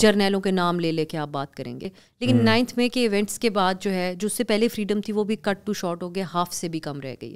जर्नैलों के नाम ले लेके आप बात करेंगे लेकिन नाइन्थ हम्म। में के इवेंट्स के बाद जो है जो उससे पहले फ्रीडम थी वो भी कट टू शॉर्ट हो गया हाफ से भी कम रह गई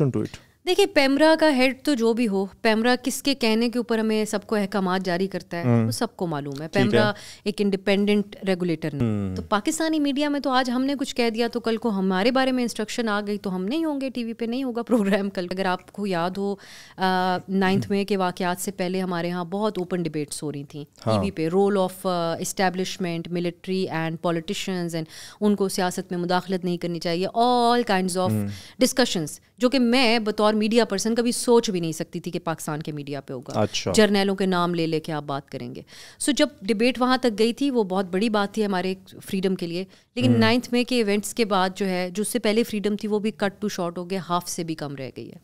देखिए पैमरा का हेड तो जो भी हो पैमरा किसके कहने के ऊपर हमें सबको अहकाम जारी करता है हम्म। वो तो सबको मालूम है पैमरा एक इंडिपेंडेंट रेगुलेटर ने तो पाकिस्तानी मीडिया में तो आज हमने कुछ कह दिया तो कल को हमारे बारे में इंस्ट्रक्शन आ गई तो हम नहीं होंगे टीवी पे नहीं होगा प्रोग्राम कल अगर आपको याद हो नाइन्थ हम्म। मे के वाकत से पहले हमारे यहाँ बहुत ओपन डिबेट्स हो रही थी टी हाँ। वी पे role of establishment military and politicians and उनको सियासत में मुदाखलत नहीं करनी चाहिए ऑल काइंड ऑफ डिस्कशंस जो कि मैं बतौर मीडिया पर्सन कभी सोच भी नहीं सकती थी कि पाकिस्तान के मीडिया पे होगा अच्छा। जर्नलों के नाम ले लेके आप बात करेंगे सो so, जब डिबेट वहाँ तक गई थी वो बहुत बड़ी बात थी हमारे फ्रीडम के लिए लेकिन नाइन्थ हम्म। में के इवेंट्स के बाद जो है जो उससे पहले फ्रीडम थी वो भी कट टू शॉर्ट हो गया हाफ से भी कम रह गई है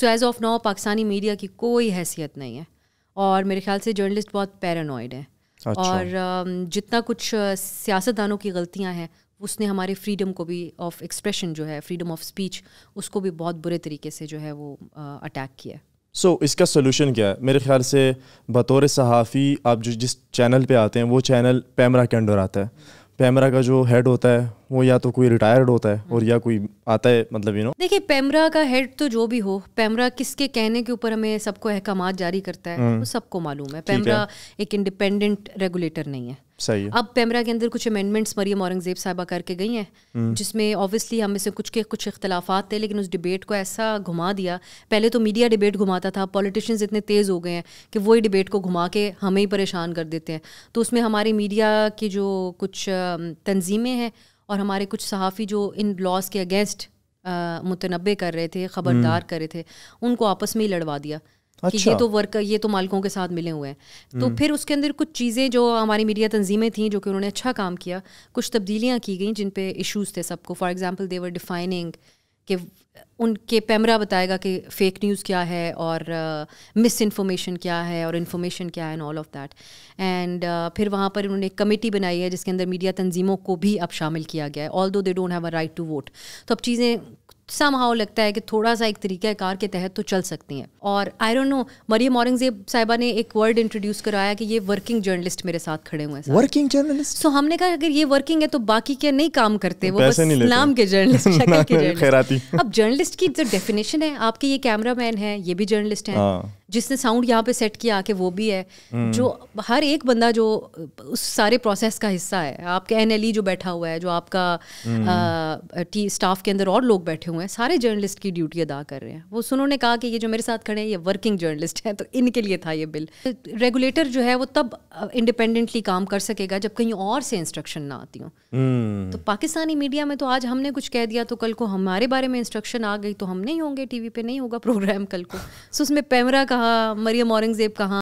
so as of now Pakistani media की कोई हैसियत नहीं है और मेरे ख्याल से जर्नलिस्ट बहुत पैरानॉइड हैं अच्छा। और जितना कुछ सियासतदानों की गलतियां हैं उसने हमारे फ्रीडम को भी ऑफ एक्सप्रेशन जो है फ्रीडम ऑफ स्पीच उसको भी बहुत बुरे तरीके से जो है वो अटैक किया है सो so, इसका सोल्यूशन क्या है मेरे ख्याल से बतौर सहाफ़ी आप जो जिस चैनल पे आते हैं वो चैनल पैमरा के अंडर आता है पैमरा का जो हेड होता है वो या तो कोई रिटायर्ड होता है और हम्म। या कोई आता है मतलब यू नो देखिए पेमरा का हेड तो जो भी हो पेमरा किसके कहने के ऊपर हमें सबको अहकाम जारी करता है हम्म। वो सबको मालूम है पेमरा एक इंडिपेंडेंट रेगुलेटर नहीं है सही है अब पेमरा के अंदर कुछ अमेंडमेंट्स मरियम औरंगजेब साहबा करके गई हैं हम्म। जिसमें ऑब्वियसली हम से कुछ के कुछ इख्तलाफात थे लेकिन उस डिबेट को ऐसा घुमा दिया पहले तो मीडिया डिबेट घुमाता था पॉलिटिशियंस इतने तेज़ हो गए हैं कि वही डिबेट को घुमा के हमें ही परेशान कर देते हैं तो उसमें हमारी मीडिया की जो कुछ तंजीमें हैं और हमारे कुछ सहाफ़ी जो इन लॉज के अगेंस्ट मुतनबे कर रहे थे खबरदार हम्म। कर रहे थे उनको आपस में ही लड़वा दिया अच्छा। कि ये अच्छा। तो वर्क ये तो मालिकों के साथ मिले हुए हैं तो हम्म। फिर उसके अंदर कुछ चीज़ें जो हमारी मीडिया तंजीमें थीं जो कि उन्होंने अच्छा काम किया कुछ तब्दीलियाँ की गई जिन पे इश्यूज़ थे सबको फॉर एग्जांपल देवर डिफाइनिंग कि उनके पैमरा बताएगा कि फेक न्यूज़ क्या है और मिस uh, इन्फॉर्मेशन क्या है और इन्फॉर्मेशन क्या है and all of that and फिर वहाँ पर उन्होंने एक कमेटी बनाई है जिसके अंदर मीडिया तंजीमों को भी अब शामिल किया गया है although they don't have a right to vote तो अब चीज़ें सम हाउ लगता है कि थोड़ा सा एक तरीका कार के तहत तो चल सकती हैं और I don't know Maryam Aurangzeb साहिबा ने एक वर्ड इंट्रोड्यूस कराया कि ये वर्किंग जर्नलिस्ट मेरे साथ खड़े हुए हैं वर्किंग जर्नलिस्ट सो हमने कहा अगर ये वर्किंग है तो बाकी क्या नहीं काम करते वो बस नाम के जर्नलिस्ट अब जर्नलिस्ट की जो डेफिनेशन है आपके ये मैन है ये भी जर्नलिस्ट है हाँ। जिसने साउंड यहाँ पे सेट किया आके वो भी है हम्म। जो हर एक बंदा जो उस सारे प्रोसेस का हिस्सा है आपके एन e जो बैठा हुआ है जो आपका हम्म। टी स्टाफ के अंदर और लोग बैठे हुए हैं सारे जर्नलिस्ट की ड्यूटी अदा कर रहे हैं वो उन्होंने कहा कि ये जो मेरे साथ खड़े हैं ये वर्किंग जर्नलिस्ट हैं तो इनके लिए था ये बिल रेगुलेटर जो है वो तब इंडिपेंडेंटली काम कर सकेगा जब कहीं और से इंस्ट्रक्शन ना आती हो हम्म। तो पाकिस्तानी मीडिया में तो आज हमने कुछ कह दिया तो कल को हमारे बारे में इंस्ट्रक्शन आ गई तो हम नहीं होंगे टीवी पे नहीं होगा प्रोग्राम कल को सो उसमें पैमरा का रहा मरियम औरंगजेब कहाँ